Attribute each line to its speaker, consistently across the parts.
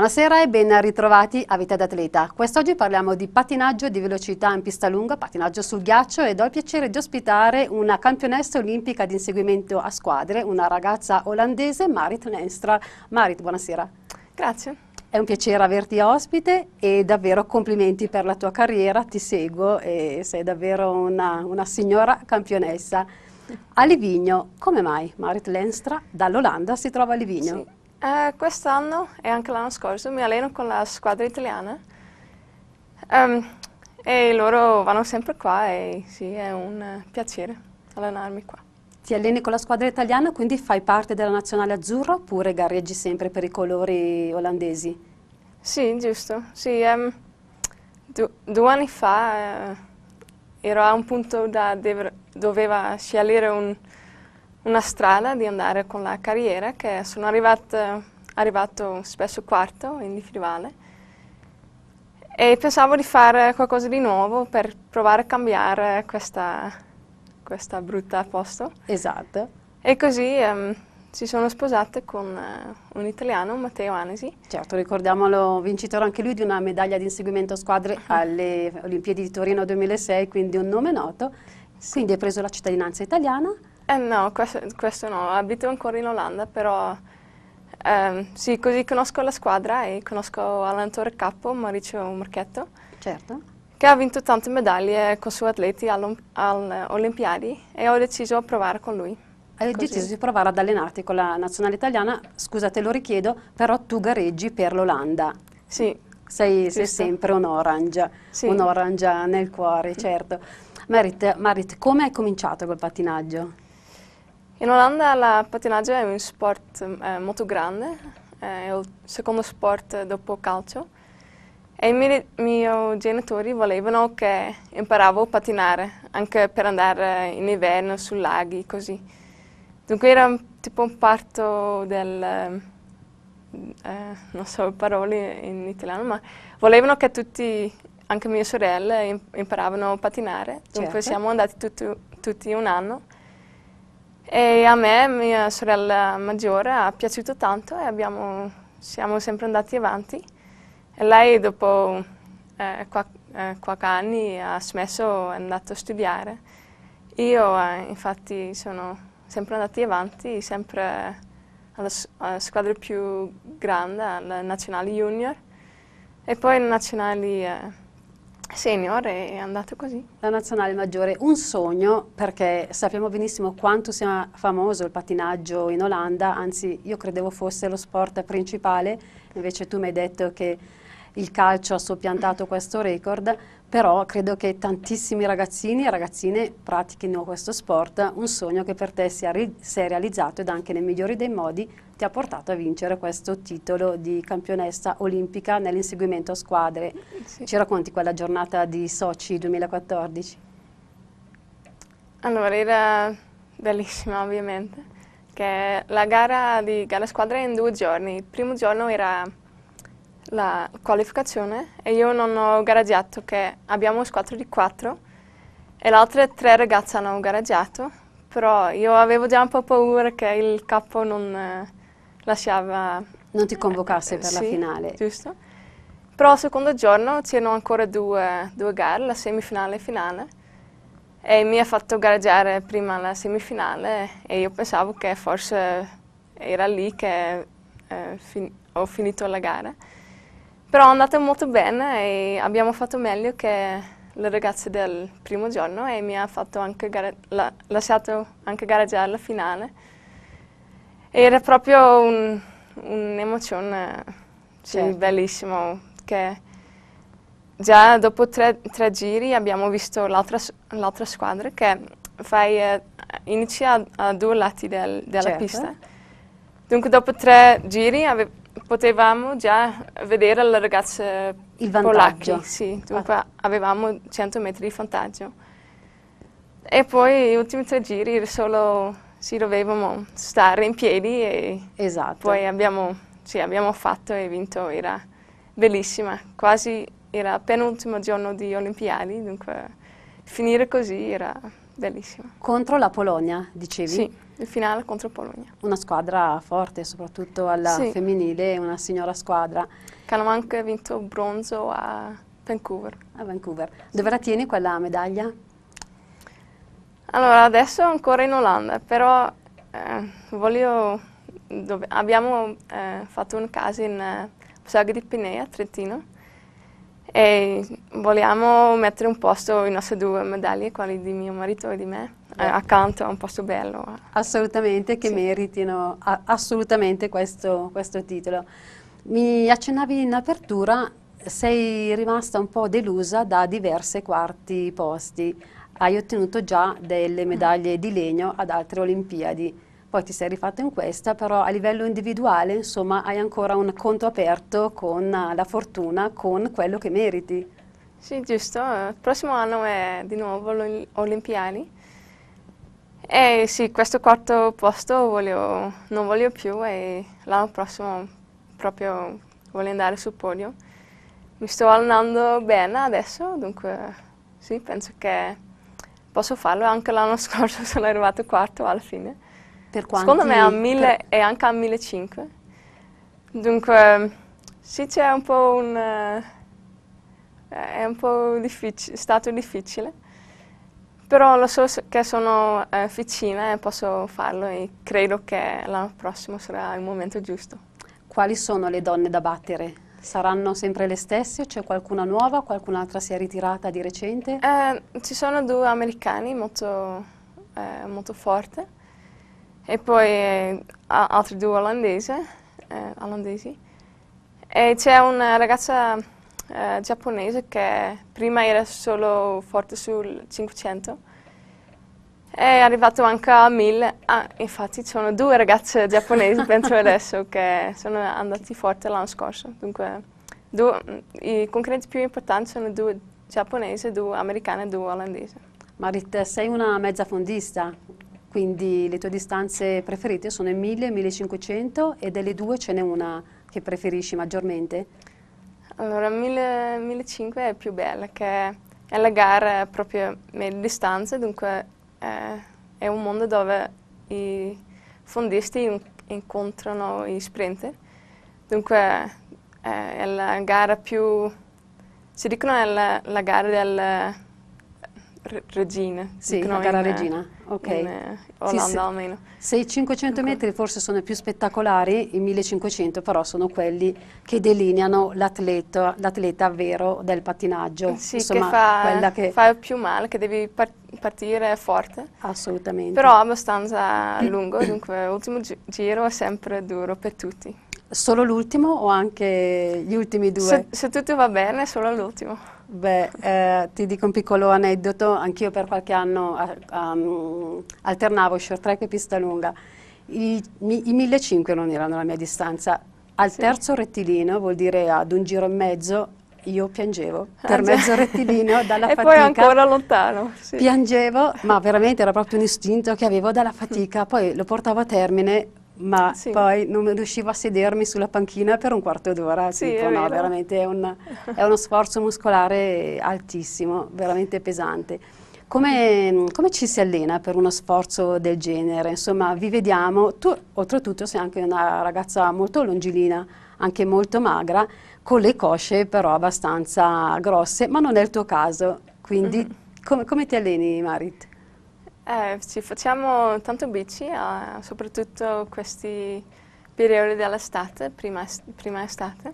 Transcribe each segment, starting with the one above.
Speaker 1: Buonasera e ben ritrovati a Vita d'Atleta. Quest'oggi parliamo di pattinaggio di velocità in pista lunga, pattinaggio sul ghiaccio ed ho il piacere di ospitare una campionessa olimpica di inseguimento a squadre, una ragazza olandese, Marit Nenstra. Marit, buonasera. Grazie. È un piacere averti ospite e davvero complimenti per la tua carriera, ti seguo e sei davvero una, una signora campionessa. A Livigno, come mai Marit Lenstra dall'Olanda si trova a Livigno? Sì.
Speaker 2: Uh, quest'anno e anche l'anno scorso mi alleno con la squadra italiana um, e loro vanno sempre qua e sì, è un uh, piacere allenarmi qua. Ti alleni
Speaker 1: con la squadra italiana, quindi fai parte della nazionale azzurra oppure gareggi sempre per i colori olandesi?
Speaker 2: Sì, giusto. Sì, um, du due anni fa uh, ero a un punto da doveva scegliere un una strada di andare con la carriera che sono arrivata, arrivato spesso quarto in difrivale e pensavo di fare qualcosa di nuovo per provare a cambiare questa, questa brutta posto. Esatto. E così um, si sono sposate con uh, un italiano, Matteo Anesi.
Speaker 1: Certo, ricordiamolo vincitore anche lui di una medaglia di inseguimento a squadre uh ah. -huh. alle Olimpiadi di Torino 2006, quindi un nome noto. Sì. Quindi ha preso la cittadinanza italiana
Speaker 2: eh no, questo, questo, no, abito ancora in Olanda, però ehm, sì, così conosco la squadra e conosco l'allenatore capo Maurizio Marchetto, certo. che ha vinto tante medaglie con suoi atleti alle Olimpiadi e ho deciso di provare con lui.
Speaker 1: Hai così. deciso di provare ad allenarti con la nazionale italiana, scusate lo richiedo, però tu gareggi per l'Olanda. Sì. Sei, sei sempre un orange, sì. un orange nel cuore, certo. Marit, Marit come hai cominciato col pattinaggio?
Speaker 2: In Olanda il pattinaggio è un sport eh, molto grande, è il secondo sport dopo calcio e i miei, miei genitori volevano che imparavo a patinare, anche per andare in inverno sui laghi così. Dunque era tipo un parto del, eh, non so le parole in italiano, ma volevano che tutti, anche mia sorelle, imparavano a patinare. Dunque certo. siamo andati tutto, tutti un anno e a me, mia sorella maggiore, ha piaciuto tanto e abbiamo, siamo sempre andati avanti. E lei dopo eh, qualche, eh, qualche ha smesso e è andata a studiare. Io eh, infatti sono sempre andati avanti, sempre alla, alla squadra più grande, alla Nazionale Junior e poi alla Nazionale eh, senior è
Speaker 1: andato così. La nazionale maggiore, un sogno perché sappiamo benissimo quanto sia famoso il patinaggio in Olanda, anzi io credevo fosse lo sport principale, invece tu mi hai detto che il calcio ha soppiantato questo record, però credo che tantissimi ragazzini e ragazzine pratichino questo sport, un sogno che per te si è realizzato ed anche nei migliori dei modi ti ha portato a vincere questo titolo di campionessa olimpica nell'inseguimento a squadre. Sì. Ci racconti quella giornata di Sochi 2014?
Speaker 2: Allora, era bellissima ovviamente, che la gara di gara squadre è in due giorni. Il primo giorno era la qualificazione e io non ho gareggiato, che abbiamo squadre di quattro e le altre tre ragazze hanno gareggiato, però io avevo già un po' paura che il capo non eh, lasciava...
Speaker 1: Non ti convocasse eh, per sì, la finale.
Speaker 2: giusto. Però al secondo giorno c'erano ancora due, due gare, la semifinale e la finale, e mi ha fatto gareggiare prima la semifinale e io pensavo che forse era lì che eh, fin ho finito la gara. Però è andato molto bene e abbiamo fatto meglio che le ragazze del primo giorno e mi ha anche la lasciato anche gareggiare alla finale. Era proprio un'emozione un certo. bellissima che già dopo tre, tre giri abbiamo visto l'altra squadra che fai, eh, inizia a, a, due lati del, della certo. pista. Dunque dopo tre giri ave, potevamo già vedere le ragazze Il vantaggio. polacche, sì, dunque ah. avevamo 100 metri di vantaggio. E poi gli ultimi tre giri solo sì, dovevamo stare in piedi e esatto. poi abbiamo, sì, abbiamo fatto e vinto, era bellissima, quasi era il penultimo giorno di Olimpiadi, dunque finire così era bellissima.
Speaker 1: Contro la Polonia, dicevi? Sì,
Speaker 2: il finale contro Polonia.
Speaker 1: Una squadra forte, soprattutto alla sì. femminile, una signora squadra.
Speaker 2: Calamanca ha vinto bronzo a Vancouver. A Vancouver. Dove la tieni quella medaglia? Allora, adesso ancora in Olanda, però eh, voglio... Dove, abbiamo eh, fatto un caso in eh, Saga di Pinea, Trentino, e vogliamo mettere un posto le nostre due medaglie, quelle di mio marito e di me, eh, accanto a un posto bello.
Speaker 1: Assolutamente, che sì. meritino assolutamente questo, questo titolo. Mi accennavi in apertura, sei rimasta un po' delusa da diversi quarti posti. Hai ottenuto già delle medaglie di legno ad altre Olimpiadi poi ti sei rifatto in questa, però a livello individuale, insomma, hai ancora un conto aperto con eh, la fortuna, con quello che meriti.
Speaker 2: Sì, giusto. Il prossimo anno è di nuovo Olimpiadi. E sì, questo quarto posto voglio, non voglio più e l'anno prossimo proprio voglio andare sul podio. Mi sto allenando bene adesso, dunque sì, penso che posso farlo. Anche l'anno scorso sono arrivato quarto alla fine. Per quanti? Secondo me a 1000 per... e anche a 1500. Dunque, sì, c'è un po' un... Eh, è un po' difficile, stato difficile, però lo so che sono eh, vicina e posso farlo e credo che l'anno prossimo sarà il momento giusto. Quali sono le donne da
Speaker 1: battere? Saranno sempre le stesse? C'è qualcuna nuova? Qualcun'altra si è ritirata di recente?
Speaker 2: Eh, ci sono due americani molto, eh, molto forti e poi eh, altri due olandese, eh, olandesi. E c'è una ragazza eh, giapponese che prima era solo forte sul 500 è arrivato anche a 1000, ah, infatti ci sono due ragazze giapponesi penso adesso che sono andati forte l'anno scorso, dunque due, i concorrenti più importanti sono due giapponesi, due americane e due olandesi. Marit, sei una mezza fondista, quindi le tue distanze
Speaker 1: preferite sono i 1000 e 1500 e delle due ce n'è una che preferisci maggiormente?
Speaker 2: Allora 1500 è più bella che è la gara proprio media distanza dunque è, eh, è, un mondo dove i fondisti incontrano i sprinter dunque eh, è la gara più si dicono è la, la gara del Re regina. Sì, la gara in, regina, ok. In eh, Olanda sì, almeno. Se
Speaker 1: i 500 metri forse sono più spettacolari, i 1500 però sono quelli che delineano l'atleta vero del pattinaggio. Sì, Insomma, che fa, quella che
Speaker 2: fa più male, che devi par partire forte.
Speaker 1: Assolutamente. Però
Speaker 2: abbastanza lungo, dunque l'ultimo gi giro è sempre duro per tutti.
Speaker 1: Solo l'ultimo o anche gli ultimi due? Se,
Speaker 2: se tutto va bene, solo l'ultimo.
Speaker 1: Beh, eh, ti dico un piccolo aneddoto, anch'io per qualche anno um, alternavo short track e pista lunga. I, mi, i 1500 non erano la mia distanza, al sì. terzo rettilineo vuol dire ad un giro e mezzo io piangevo per ah, mezzo rettilineo dalla e fatica. E poi ancora
Speaker 2: lontano. Sì.
Speaker 1: Piangevo, ma veramente era proprio un istinto che avevo dalla fatica. Poi lo portavo a termine ma sì. poi non riuscivo a sedermi sulla panchina per un quarto d'ora, sì, tipo, è no, veramente è, un, è, uno sforzo muscolare altissimo, veramente pesante. Come, come, ci si allena per uno sforzo del genere? Insomma, vi vediamo, tu oltretutto sei anche una ragazza molto longilina, anche molto magra, con le cosce però abbastanza grosse, ma non è il tuo caso, quindi mm -hmm. com come ti alleni Marit?
Speaker 2: Eh, ci facciamo tanto bici, eh, soprattutto questi periodi dell'estate, prima, prima, estate.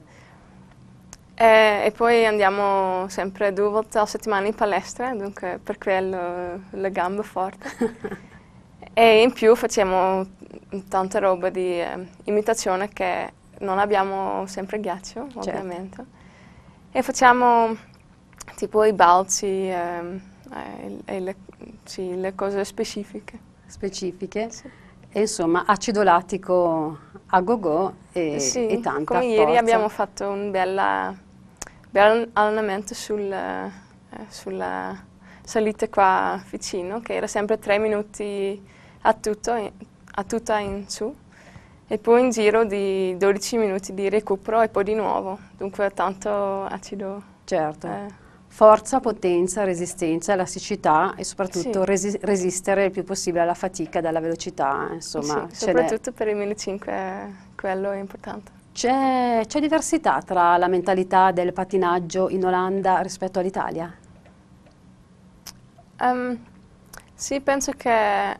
Speaker 2: Eh, e poi andiamo sempre due volte alla settimana in palestra, dunque per quello eh, le gambe forti. e in più facciamo tanta roba di eh, imitazione che non abbiamo sempre ghiaccio, certo. ovviamente. E facciamo tipo i balzi ehm, eh, e le, sì, le, cose specifiche. Specifiche? Sì.
Speaker 1: E insomma, acido lattico a go-go e, eh sì, e tanta come forza. ieri abbiamo fatto
Speaker 2: un bel allenamento sul, eh, sulla salita qua vicino, che era sempre tre minuti a, tutto, a tutta in su e poi un giro di 12 minuti di recupero e poi di nuovo, dunque tanto acido. Certo. Eh
Speaker 1: forza, potenza, resistenza, elasticità e soprattutto sì. resi resistere il più possibile alla fatica e alla velocità. Insomma, sì, soprattutto
Speaker 2: per il 1005 quello è importante. C'è, diversità
Speaker 1: tra la mentalità del pattinaggio in Olanda rispetto all'Italia?
Speaker 2: Um, sì, penso che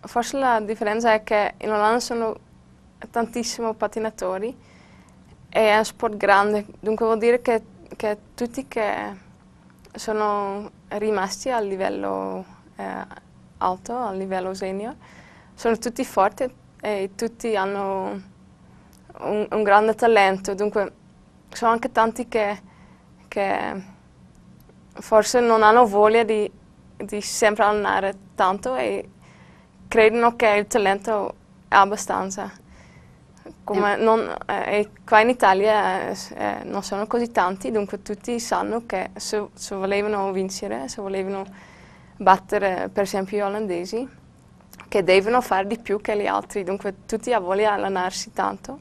Speaker 2: forse la differenza è che in Olanda sono tantissimi pattinatori e è un sport grande, dunque vuol dire che, che tutti che sono rimasti a livello eh, alto, a livello senior. Sono tutti forti e tutti hanno un, un grande talento, dunque sono anche tanti che, che forse non hanno voglia di, di, sempre allenare tanto e credono che il talento è abbastanza. Come non, eh, qua in Italia eh, eh, non sono così tanti, dunque tutti sanno che se, se, volevano vincere, se volevano battere per esempio gli olandesi, che devono fare di più che gli altri, dunque tutti a voglia di allenarsi tanto.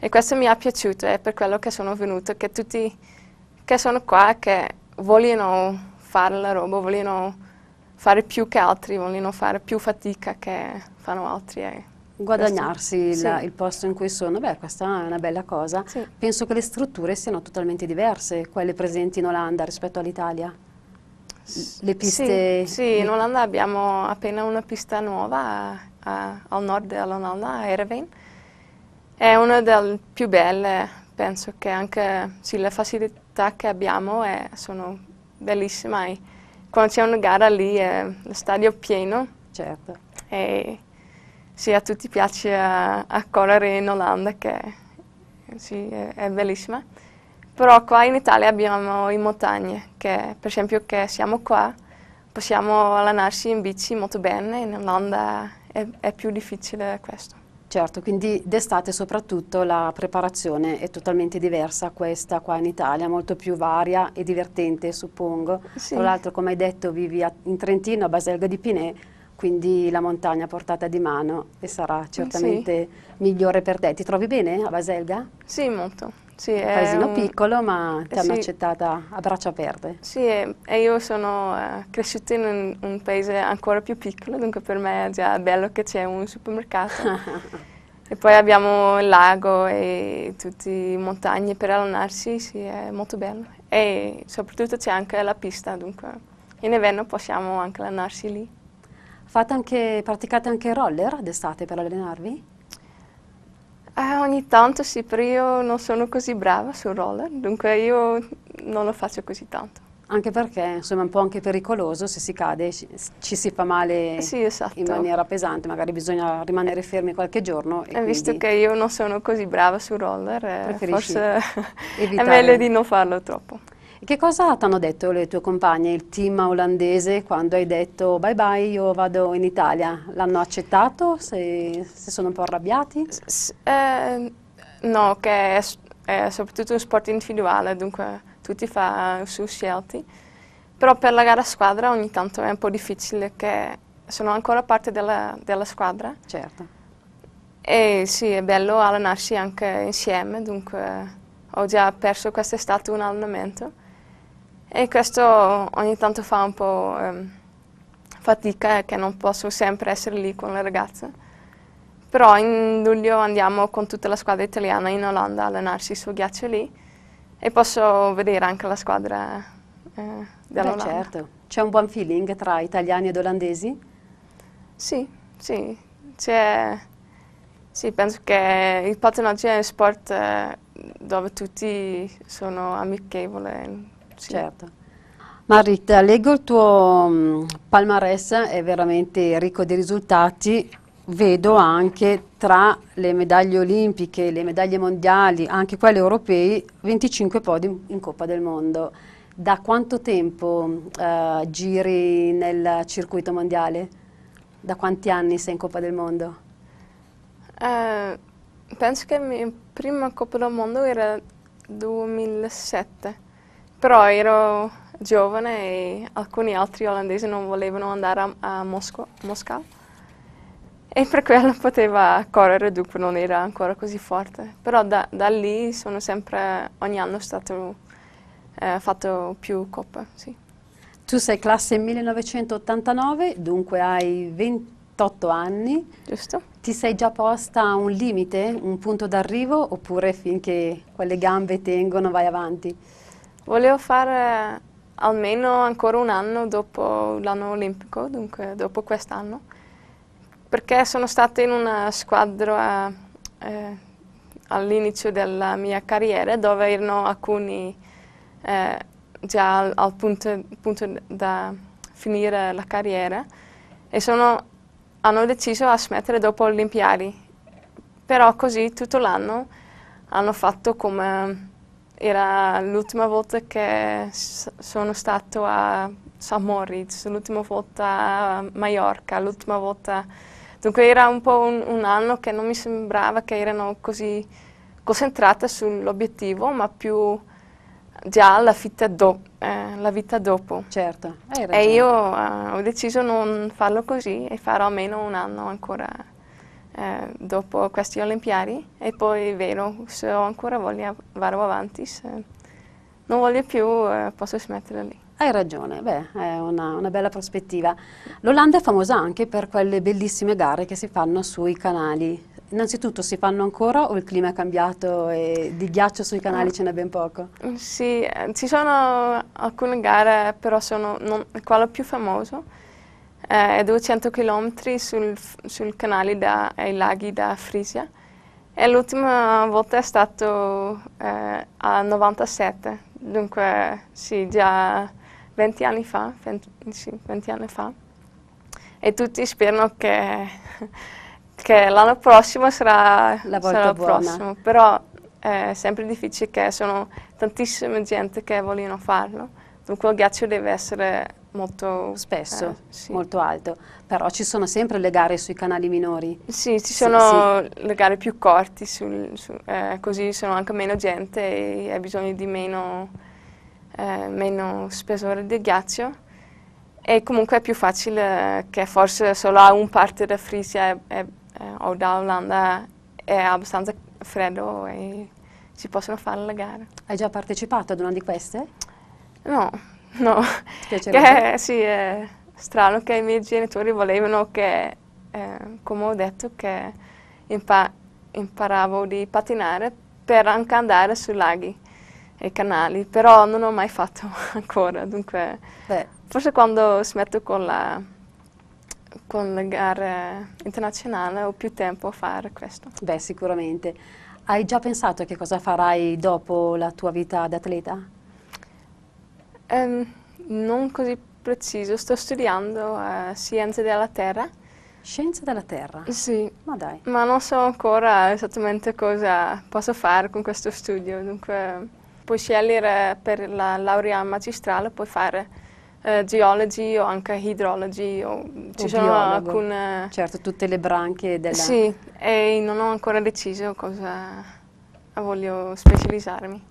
Speaker 2: E questo mi è piaciuto, è per quello che sono venuto, che tutti che sono qua, che vogliono fare la roba, vogliono fare più che altri, vogliono fare più fatica che fanno altri. Eh guadagnarsi il, sì. il, posto in cui
Speaker 1: sono, beh questa è una bella cosa. Sì. Penso che le strutture siano totalmente diverse, quelle presenti in Olanda rispetto all'Italia. Le piste... Sì, sì le... in
Speaker 2: Olanda abbiamo appena una pista nuova a, a, al nord dell'Olanda, a Erwin. È una delle più belle, penso che anche sì, le facilità che abbiamo è, sono bellissime. Quando c'è una gara lì è eh, lo stadio pieno. Certo. E sì, a tutti piace eh, a, in Olanda, che sì, è, è, bellissima. Però qua in Italia abbiamo in montagne, che per esempio che siamo qua, possiamo allenarsi in bici molto bene, in Olanda è, è più difficile questo.
Speaker 1: Certo, quindi d'estate soprattutto la preparazione è
Speaker 2: totalmente diversa
Speaker 1: questa qua in Italia, molto più varia e divertente suppongo. Sì. Tra l'altro come hai detto vivi a, in Trentino a Baselga di Pinè, quindi la montagna portata di mano e sarà ah, certamente sì. migliore per te. Ti trovi bene a Baselga? Sì, molto. Sì, un paesino piccolo ma ti eh, hanno sì. accettata a braccia aperte.
Speaker 2: Sì, e, io sono eh, cresciuta in un, un, paese ancora più piccolo, dunque per me è già bello che c'è un supermercato. e poi abbiamo il lago e tutte le montagne per allenarsi, sì, è molto bello. E soprattutto c'è anche la pista, dunque in inverno possiamo anche allenarsi lì. Anche, praticate anche roller d'estate per allenarvi? Eh, ogni tanto sì, però io non sono così brava sul roller, dunque io non lo faccio così tanto.
Speaker 1: Anche perché insomma, è un po' anche pericoloso, se si cade ci, ci si fa male sì, esatto. in maniera pesante, magari bisogna rimanere
Speaker 2: fermi qualche giorno. E, e visto che io non sono così brava sul roller, eh, forse è meglio di non farlo troppo.
Speaker 1: Che cosa ti hanno detto le tue compagne, il team olandese, quando hai detto bye bye io vado in Italia? L'hanno accettato? Se,
Speaker 2: se, sono un po' arrabbiati? S eh, no, che è, è, soprattutto un sport individuale, dunque tutti fanno su suoi scelti. Però per la gara a squadra ogni tanto è un po' difficile, che sono ancora parte della, della squadra. Certo. E sì, è bello allenarsi anche insieme, dunque ho già perso quest'estate un allenamento e questo ogni tanto fa un po' ehm, fatica eh, che non posso sempre essere lì con le ragazze. Però in luglio andiamo con tutta la squadra italiana in Olanda a allenarsi su ghiaccio lì e posso vedere anche la squadra eh, dell'Olanda. certo. C'è un buon feeling tra italiani ed olandesi? Sì, sì. sì penso che il pattinaggio è un sport eh, dove tutti sono amichevoli sì. Certo.
Speaker 1: Marita, leggo il tuo mm, palmarès, è veramente ricco di risultati, vedo anche tra le medaglie olimpiche, le medaglie mondiali, anche quelle europee, 25 podi in Coppa del Mondo. Da quanto tempo eh, giri nel circuito mondiale? Da quanti anni sei in Coppa del Mondo?
Speaker 2: Eh, penso che la mia prima Coppa del Mondo era 2007. Però ero giovane e alcuni altri olandesi non volevano andare a, a Mosco, Mosca e per quello poteva correre, dunque non era ancora così forte. Però da, da lì sono sempre, ogni anno, stato eh, fatto più coppe. Sì. Tu sei classe
Speaker 1: 1989, dunque hai 28 anni. Giusto. Ti sei già posta un limite, un punto d'arrivo, oppure finché quelle gambe
Speaker 2: tengono vai avanti? Volevo fare almeno ancora un anno dopo l'anno olimpico, dunque dopo quest'anno, perché sono stata in una squadra eh, all'inizio della mia carriera dove erano alcuni eh, già al, al punto, punto, da finire la carriera e sono, hanno deciso a smettere dopo le Olimpiadi, però così tutto l'anno hanno fatto come era l'ultima volta che sono stato a San Moritz, l'ultima volta a Mallorca, l'ultima volta... Dunque era un po' un, un, anno che non mi sembrava che erano così concentrata sull'obiettivo, ma più già alla vita, do, eh, la vita dopo. Certo, E io eh, ho deciso non farlo così e farò almeno un anno ancora eh, dopo queste Olimpiadi e poi vedo se ho ancora voglia vado avanti, se non voglio più eh, posso smettere lì.
Speaker 1: Hai ragione, beh,
Speaker 2: è una,
Speaker 1: una bella prospettiva. L'Olanda è famosa anche per quelle bellissime gare che si fanno sui canali. Innanzitutto si fanno ancora o il clima è cambiato e di ghiaccio sui canali ah. ce n'è
Speaker 2: ben poco? Sì, eh, ci sono alcune gare, però sono non, quello più famoso eh, è 200 km sul, sul canale da, ai laghi da Frisia e l'ultima volta è stato eh, a 97, dunque sì, già 20 anni fa, 20, sì, 20 anni fa. E tutti sperano che, che l'anno prossimo sarà, La sarà il prossimo, però eh, è sempre difficile che sono tantissime gente che vogliono farlo, dunque il ghiaccio deve essere molto
Speaker 1: spesso, eh, sì. molto alto. Però ci sono sempre le gare sui canali minori. Sì, ci sono
Speaker 2: sì, sì. le gare più corti, sul, su, eh, così sono anche meno gente e hai bisogno di meno, eh, meno spesore del ghiaccio. E comunque è più facile che forse solo a un parte da Frisia e, eh, e, o da Olanda è abbastanza freddo e si possono fare le gare.
Speaker 1: Hai già partecipato ad una di queste? No, No, che,
Speaker 2: sì, è strano che i miei genitori volevano che, eh, come ho detto, che impa imparavo di patinare per anche andare sui laghi e canali, però non ho mai fatto ancora, dunque Beh. forse quando smetto con la, con le gare internazionali ho più tempo
Speaker 1: a fare questo. Beh, sicuramente. Hai già pensato a che cosa farai dopo la
Speaker 2: tua vita atleta? Um, non così preciso, sto studiando uh, scienze della terra. Scienze della terra? Sì. Ma dai. Ma non so ancora esattamente cosa posso fare con questo studio, dunque puoi scegliere per la laurea magistrale, puoi fare eh, geologi o anche idrologi o ci o sono biologo. alcune... Certo, tutte le branche della... Sì, e non ho ancora deciso cosa voglio specializzarmi.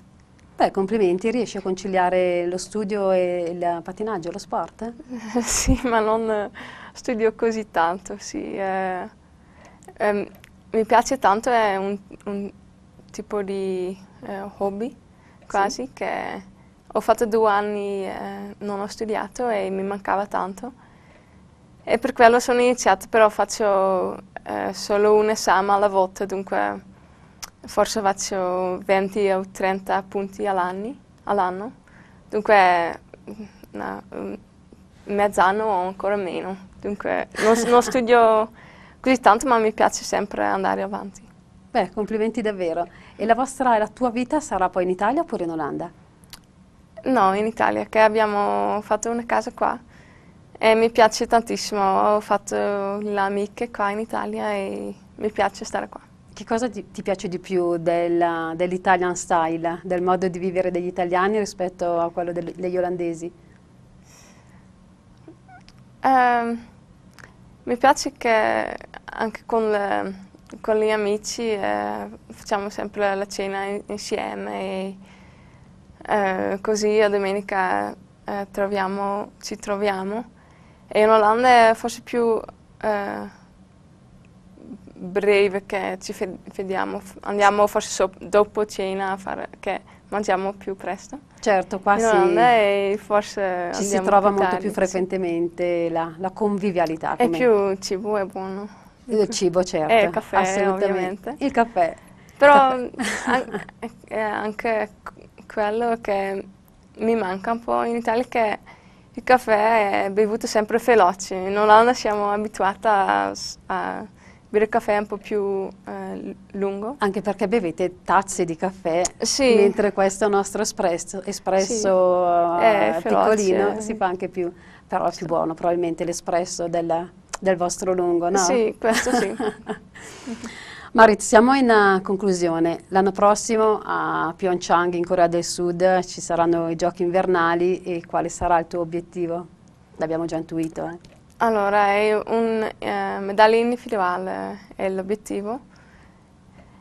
Speaker 1: Beh, complimenti, riesci a conciliare lo studio e il patinaggio, lo sport?
Speaker 2: sì, ma non studio così tanto, sì. Eh, eh, mi piace tanto, è un, un tipo di eh, hobby quasi sì. che ho fatto due anni, e eh, non ho studiato e mi mancava tanto. E per quello sono iniziata, però faccio eh, solo un esame alla volta, dunque forse faccio 20 o 30 appunti all'anno, all dunque no, mm, mezz'anno o ancora meno. Dunque non, non studio così tanto ma mi piace sempre andare avanti. Beh, complimenti davvero. E la vostra e la tua vita sarà poi in Italia oppure in Olanda? No, in Italia, che abbiamo fatto una casa qua e mi piace tantissimo. Ho fatto l'amica qua in Italia e mi piace stare qua.
Speaker 1: Che cosa ti, ti piace di più del, dell'Italian style, del modo di vivere degli italiani rispetto a quello del, degli olandesi?
Speaker 2: Eh, mi piace che anche con, le, con gli amici eh, facciamo sempre la cena in, insieme e eh, così a domenica eh, troviamo, ci troviamo. E in Olanda è forse più eh, breve che ci fediamo, andiamo forse dopo cena a fare, che mangiamo più presto.
Speaker 1: Certo, qua sì,
Speaker 2: forse ci si trova più molto tardi, più
Speaker 1: frequentemente sì. la, la, convivialità. E
Speaker 2: più cibo è buono.
Speaker 1: Il cibo, certo. E eh, il caffè, assolutamente. Ovviamente.
Speaker 2: Il caffè. Però il caffè. An eh, anche quello che mi manca un po' in Italia che il caffè è bevuto sempre veloce, In non siamo abituati a, a bere caffè è un po' più eh, lungo. Anche perché bevete tazze di caffè, sì. mentre questo
Speaker 1: nostro espresso, espresso sì. eh, eh piccolino si fa anche più, però è più buono probabilmente l'espresso del, del, vostro lungo, no? Sì, questo sì. Maurizio, siamo in eh, conclusione. L'anno prossimo a Pyeongchang in Corea del Sud ci saranno i giochi invernali e quale sarà il tuo obiettivo? L'abbiamo già intuito. Eh?
Speaker 2: Allora, è un eh, medaglia individuale è l'obiettivo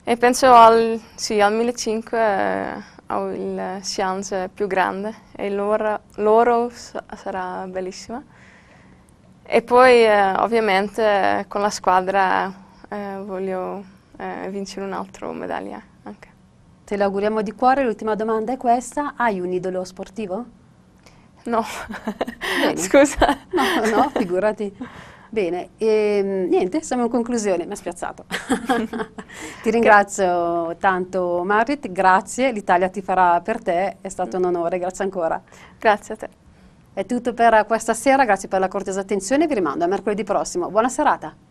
Speaker 2: e penso al, sì, al 1500 eh, ho il chance più grande e l'oro, l'oro sarà bellissima. E poi eh, ovviamente con la squadra eh, voglio eh, vincere un'altra medaglia anche. Te l'auguriamo di cuore, l'ultima domanda
Speaker 1: è questa, hai un idolo sportivo? No, scusa. No, no, figurati. Bene, e, ehm, niente, siamo in conclusione, mi ha spiazzato. ti ringrazio tanto Marit, grazie, l'Italia ti farà per te, è stato un onore, grazie ancora. Grazie a te. È tutto per questa sera, grazie per la cortesa attenzione, vi rimando a mercoledì prossimo. Buona serata.